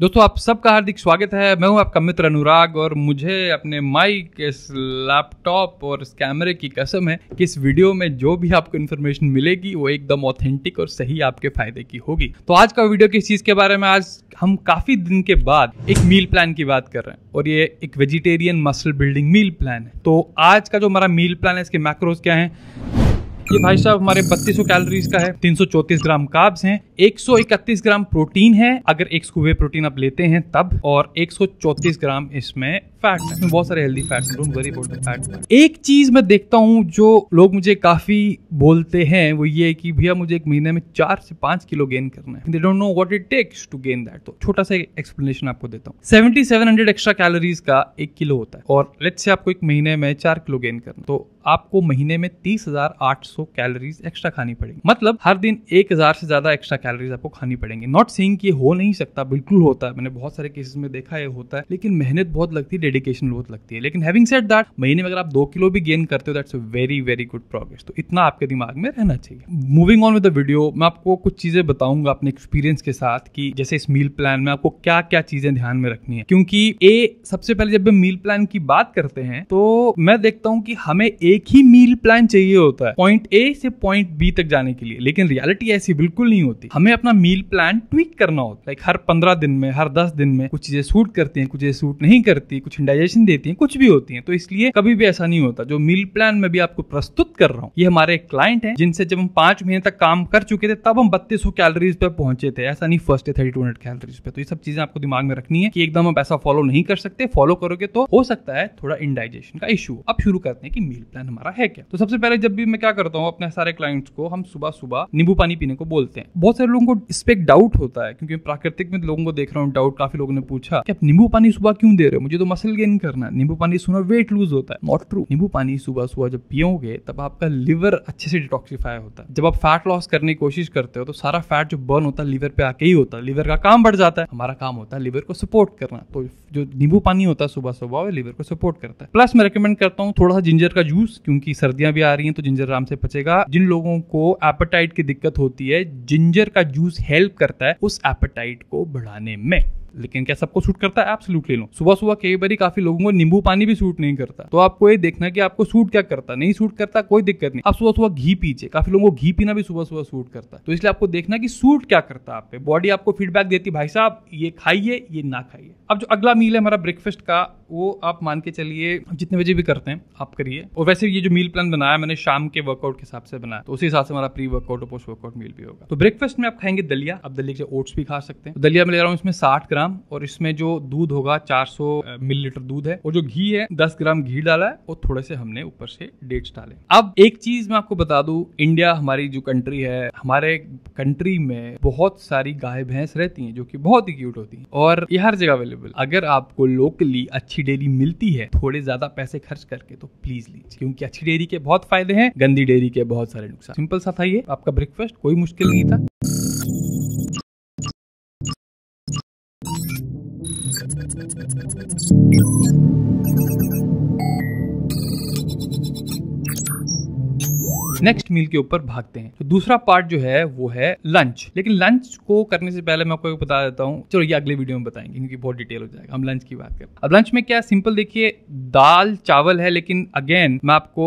दोस्तों आप सबका हार्दिक स्वागत है मैं हूं आपका मित्र अनुराग और मुझे अपने माइक इस लैपटॉप और इस कैमरे की कसम है कि इस वीडियो में जो भी आपको इन्फॉर्मेशन मिलेगी वो एकदम ऑथेंटिक और सही आपके फायदे की होगी तो आज का वीडियो किस चीज़ के बारे में आज हम काफ़ी दिन के बाद एक मील प्लान की बात कर रहे हैं और ये एक vegetarian muscle building meal plan है तो आज का जो हमारा मील प्लान है इसके मैक्रोज क्या है ये भाई साहब हमारे 3200 कैलोरीज का है 334 ग्राम काब्स हैं 131 ग्राम प्रोटीन है अगर एक स्कूबे प्रोटीन आप लेते हैं तब और 134 ग्राम इसमें फैट है बहुत सारे healthy fat don't worry about fat एक चीज मैं देखता हूँ जो लोग मुझे काफी बोलते हैं वो ये कि भैया मुझे एक महीने में चार से पांच किलो गेन करना है they don't know what it takes to gain that तो छोटा सा एक्सप्लेनेशन आपको देता हूँ seventy seven hundred extra calories का एक किलो होता है और लेट से आपको एक महीने में चार किलो गेन करना तो आपको महीने में तीस हजार आठ सौ 200 कैलोरीज एक्स्ट्रा खानी पड़ेगी मतलब हर दिन 1000 से ज्यादा एक्स्ट्रा कैलोरीज आपको खानी पड़ेंगी नॉट सेइंग कि हो नहीं सकता बिल्कुल होता है मैंने बहुत सारे केसेस में देखा है होता है लेकिन मेहनत बहुत लगती है डेडिकेशन बहुत लगती है लेकिन हैविंग सेट दैट महीने में अगर आप दो किलो भी गेन करते हो that's a very very good progress तो इतना आपके दिमाग में रहना चाहिए moving on with the video मैं आपको कुछ चीजें बताऊंगा अपने एक्सपीरियंस के साथ कि जैसे इस मील प्लान में आपको क्या क्या चीजें ध्यान में रखनी है क्योंकि ए सबसे पहले जब मील प्लान की बात करते हैं तो मैं देखता हूं कि हमें एक ही मील प्लान चाहिए होता है पॉइंट ए से पॉइंट बी तक जाने के लिए लेकिन रियलिटी ऐसी बिल्कुल नहीं होती हमें अपना मील प्लान ट्विक करना होता है लाइक हर पंद्रह दिन में हर दस दिन में कुछ चीजें सूट करती हैं कुछ चीजें सूट नहीं करती कुछ इंडाइजेशन देती हैं कुछ भी होती हैं तो इसलिए कभी भी ऐसा नहीं होता जो मील प्लान में भी आपको प्रस्तुत कर रहा हूँ ये हमारे एक क्लाइंट है जिनसे जब हम पांच महीने तक काम कर चुके थे तब हम बत्तीस कैलरीज कैलोरीज पे पहुंचे थे ऐसा नहीं फर्स्ट है थर्टी टू हंड्रेड कैलोरीज पे तो ये सब चीजें आपको दिमाग में रखनी है कि एकदम हम ऐसा फॉलो नहीं कर सकते फॉलो करोगे तो हो सकता है थोड़ा इंडाइजेशन का इशू अब शुरू करते हैं कि मील प्लान हमारा है क्या तो सबसे पहले जब भी मैं क्या करता करता हूँ अपने सारे क्लाइंट्स को हम सुबह सुबह नींबू पानी पीने को बोलते हैं बहुत सारे लोगों को इस पर एक डाउट होता है क्योंकि प्राकृतिक में लोगों को देख रहा हूँ डाउट काफी लोगों ने पूछा कि आप नींबू पानी सुबह क्यों दे रहे हो मुझे तो मसल गेन करना है नींबू पानी सुना वेट लूज होता है नॉट ट्रू नींबू पानी सुबह सुबह जब पियोगे तब आपका लीवर अच्छे से डिटॉक्सीफाई होता है जब आप फैट लॉस करने की कोशिश करते हो तो सारा फैट जो बर्न होता है लीवर पे आके ही होता है लीवर का काम बढ़ जाता है हमारा काम होता है लीवर को सपोर्ट करना तो जो नींबू पानी होता है सुबह सुबह वो लीवर को सपोर्ट करता है प्लस मैं रिकमेंड करता हूँ थोड़ा सा जिंजर का जूस क्योंकि सर्दियां भी आ रही हैं तो जिंजर आराम से बचेगा जिन लोगों को एपेटाइट की दिक्कत होती है जिंजर का जूस हेल्प करता है उस एपेटाइट को बढ़ाने में लेकिन क्या सबको सूट करता है ले लो सुबह सुबह कई बार काफी लोगों को नींबू पानी भी सूट नहीं करता तो आपको ये देखना कि आपको सूट क्या करता नहीं सूट करता कोई दिक्कत नहीं आप सुबह सुबह घी पीजिए काफी लोगों को घी पीना भी सुबह सुबह सूट करता है तो इसलिए आपको देखना की सूट क्या करता है आप बॉडी आपको फीडबैक देती भाई साहब ये खाइए ये ना खाइए अब जो अगला मील है हमारा ब्रेकफास्ट का वो आप मान के चलिए जितने बजे भी करते हैं आप करिए और वैसे ये जो मील प्लान बनाया मैंने शाम के वर्कआउट के हिसाब से बनाया तो उसी हिसाब से हमारा प्री वर्कआउट और पोस्ट वर्कआउट मील भी होगा तो ब्रेकफास्ट में आप खाएंगे दलिया आप दलिया के ओट्स भी खा सकते हैं तो दलिया में ले रहा हूँ इसमें साठ ग्राम ग्राम और इसमें जो दूध होगा 400 मिलीलीटर दूध है और जो घी है 10 ग्राम घी डाला है और थोड़े से हमने ऊपर से डेट्स डाले अब एक चीज मैं आपको बता दू इंडिया हमारी जो कंट्री है हमारे कंट्री में बहुत सारी गाय भैंस रहती है जो की बहुत ही क्यूट होती है और ये हर जगह अवेलेबल अगर आपको लोकली अच्छी डेयरी मिलती है थोड़े ज्यादा पैसे खर्च करके तो प्लीज लीजिए क्योंकि अच्छी डेयरी के बहुत फायदे हैं गंदी डेयरी के बहुत सारे नुकसान सिंपल सा था ये आपका ब्रेकफास्ट कोई मुश्किल नहीं था नेक्स्ट मील के ऊपर भागते हैं तो दूसरा पार्ट जो है वो है लंच लेकिन लंच को करने से पहले मैं आपको बता देता हूँ चलो ये अगले वीडियो में बताएंगे क्योंकि बहुत डिटेल हो जाएगा हम लंच की बात करें अब लंच में क्या सिंपल देखिए दाल चावल है लेकिन अगेन मैं आपको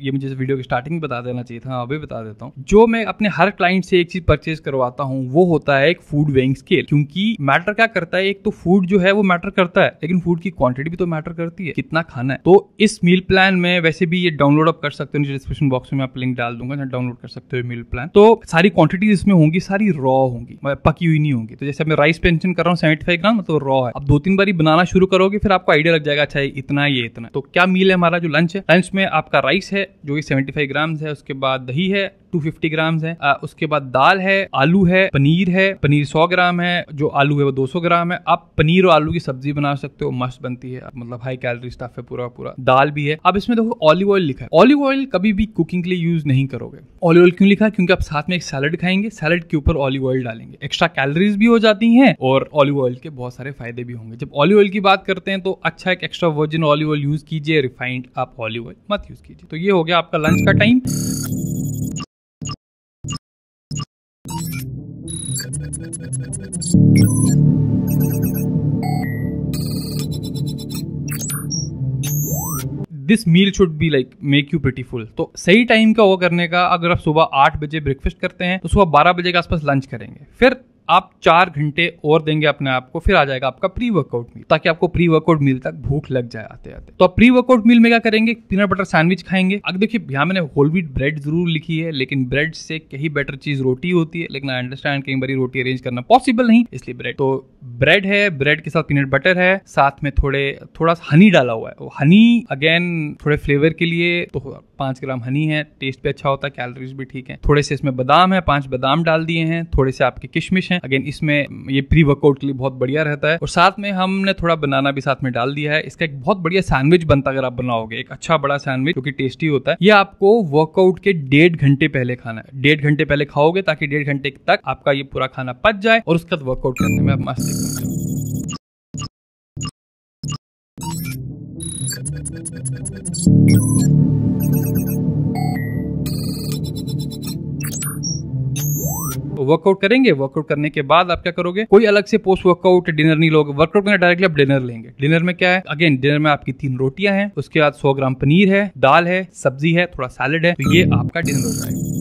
ये मुझे वीडियो की स्टार्टिंग बता देना चाहिए था अभी बता देता हूँ जो मैं अपने हर क्लाइंट से एक चीज परचेज करवाता हूँ वो होता है एक फूड वेइंग स्केल क्योंकि मैटर क्या करता है एक तो फूड जो है वो मैटर करता है लेकिन फूड की क्वांटिटी भी तो मैटर करती है कितना खाना है तो इस मील प्लान में वैसे भी ये डाउनलोड आप कर सकते हो डिस्क्रिप्शन बॉक्स में आप लिंक लिंक डाल दूंगा जहाँ डाउनलोड कर सकते हो मील प्लान तो सारी क्वांटिटीज इसमें होंगी सारी रॉ होंगी मतलब पकी हुई नहीं होंगी तो जैसे मैं राइस पेंशन कर रहा हूँ सेवेंटी फाइव ग्राम मतलब रॉ है अब दो तीन बारी बनाना शुरू करोगे फिर आपको आइडिया लग जाएगा अच्छा इतना ये इतना तो क्या मील है हमारा जो लंच है लंच में आपका राइस है जो कि सेवेंटी फाइव ग्राम्स है उसके बाद दही है टू फिफ्टी ग्राम है आ, उसके बाद दाल है आलू है पनीर है पनीर सौ ग्राम है जो आलू है वो दो सौ ग्राम है आप पनीर और आलू की सब्जी बना सकते हो मस्त बनती है मतलब हाई कैलोरी स्टाफ है पूरा पूरा दाल भी है अब इसमें देखो ऑलिव ऑयल लिखा है ऑलिव ऑयल कभी भी कुकिंग के लिए यूज नहीं करोगे ऑलिव ऑयल क्यों लिखा है क्योंकि आप साथ में एक सैलड खाएंगे सैलड के ऊपर ऑलिव ऑयल डालेंगे एक्स्ट्रा कैलोरीज भी हो जाती है और ऑलिव ऑयल के बहुत सारे फायदे भी होंगे जब ऑलिव ऑयल की बात करते हैं तो अच्छा एक extra virgin olive oil use कीजिए रिफाइंड आप ऑलिव ऑयल मत यूज कीजिए तो ये हो गया आपका लंच का time this meal should be like make you pretty full तो सही टाइम का वो करने का अगर आप सुबह आठ बजे ब्रेकफास्ट करते हैं तो सुबह बारह बजे के आसपास लंच करेंगे फिर आप चार घंटे और देंगे अपने आप को फिर आ जाएगा आपका प्री वर्कआउट मील ताकि आपको प्री वर्कआउट मील तक भूख लग जाए आते आते तो आप प्री वर्कआउट मील में क्या करेंगे पीनट बटर सैंडविच खाएंगे अब देखिए यहाँ मैंने होल व्हीट ब्रेड जरूर लिखी है लेकिन ब्रेड से कहीं बेटर चीज रोटी होती है लेकिन आई अंडरस्टैंड कई बार रोटी अरेंज करना पॉसिबल नहीं इसलिए ब्रेड तो ब्रेड है ब्रेड के साथ पीनट बटर है साथ में थोड़े थोड़ा सा हनी डाला हुआ है हनी अगेन थोड़े फ्लेवर के लिए तो पाँच ग्राम हनी है टेस्ट भी अच्छा होता है कैलोरीज भी ठीक है थोड़े से इसमें बादाम है पांच बादाम डाल दिए हैं थोड़े से आपके किशमिश है अगेन इसमें ये प्री वर्कआउट के लिए बहुत बढ़िया रहता है और साथ में हमने थोड़ा बनाना भी साथ में डाल दिया है इसका एक बहुत बढ़िया सैंडविच बनता अगर आप बनाओगे एक अच्छा बड़ा सैंडविच जो कि टेस्टी होता है ये आपको वर्कआउट के डेढ़ घंटे पहले खाना है डेढ़ घंटे पहले खाओगे ताकि डेढ़ घंटे तक आपका ये पूरा खाना पच जाए और उसके बाद वर्कआउट करने में आप मस्त वर्कआउट करेंगे वर्कआउट करने के बाद आप क्या करोगे कोई अलग से पोस्ट वर्कआउट डिनर नहीं लोगे वर्कआउट करना डायरेक्टली आप डिनर लेंगे डिनर में क्या है अगेन डिनर में आपकी तीन रोटियां हैं उसके बाद सौ ग्राम पनीर है दाल है सब्जी है थोड़ा सैलेड है तो ये आपका डिनर हो जाएगा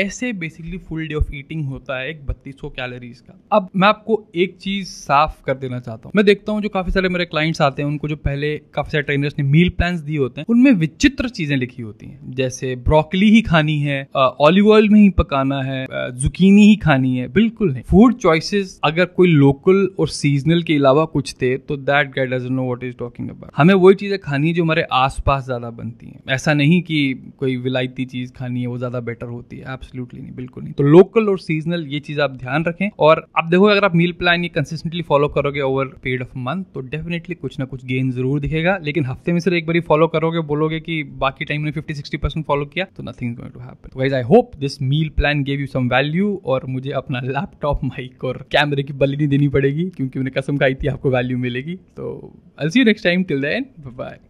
ऐसे basically full day of eating होता है एक बत्तीस सौ कैलोरीज का अब मैं आपको एक चीज साफ कर देना चाहता हूँ मैं देखता हूँ जो काफी सारे मेरे क्लाइंट्स आते हैं उनको जो पहले काफी सारे ट्रेनर्स ने मील प्लान दिए होते हैं उनमें विचित्र चीजें लिखी होती हैं जैसे ब्रोकली ही खानी है ऑलिव ऑयल में ही पकाना है जुकीनी ही खानी है बिल्कुल नहीं फूड चॉइसेस अगर कोई लोकल और सीजनल के अलावा कुछ थे तो that get does know what is talking about हमें वही चीजें खानी जो हमारे आस ज्यादा बनती है ऐसा नहीं कि कोई विलायती चीज खानी है वो ज्यादा बेटर होती है आप एब्सोल्युटली नहीं बिल्कुल नहीं तो लोकल और सीजनल ये चीज आप ध्यान रखें और आप देखो अगर आप मील प्लान ये कंसिस्टेंटली फॉलो करोगे ओवर पीरियड ऑफ मंथ तो डेफिनेटली कुछ ना कुछ गेन जरूर दिखेगा लेकिन हफ्ते में सिर्फ एक बार फॉलो करोगे बोलोगे कि बाकी टाइम ने फिफ्टी सिक्सटी परसेंट फॉलो किया तो nothing going to happen guys I hope this meal plan gave you some value और मुझे अपना लैपटॉप माइक और कैमरे की बलि नहीं देनी पड़ेगी क्योंकि मैंने कसम खाई थी आपको वैल्यू मिलेगी तो all you next time till then and bye